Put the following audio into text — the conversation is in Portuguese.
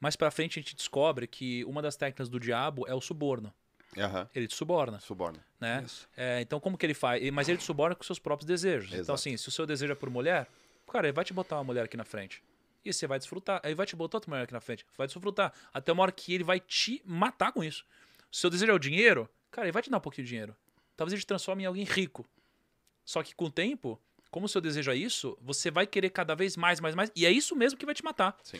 Mais pra frente a gente descobre que uma das técnicas do diabo é o suborno. Uhum. Ele te suborna. Suborna. Né? É, então, como que ele faz? Mas ele te suborna com seus próprios desejos. Então, Exato. Então, assim, se o seu desejo é por mulher, cara, ele vai te botar uma mulher aqui na frente. E você vai desfrutar. Aí vai te botar outra mulher aqui na frente. Vai desfrutar. Até uma hora que ele vai te matar com isso. Se o seu desejo é o dinheiro, cara, ele vai te dar um pouquinho de dinheiro. Talvez ele te transforme em alguém rico. Só que com o tempo, como o seu desejo é isso, você vai querer cada vez mais, mais, mais. E é isso mesmo que vai te matar. Sim.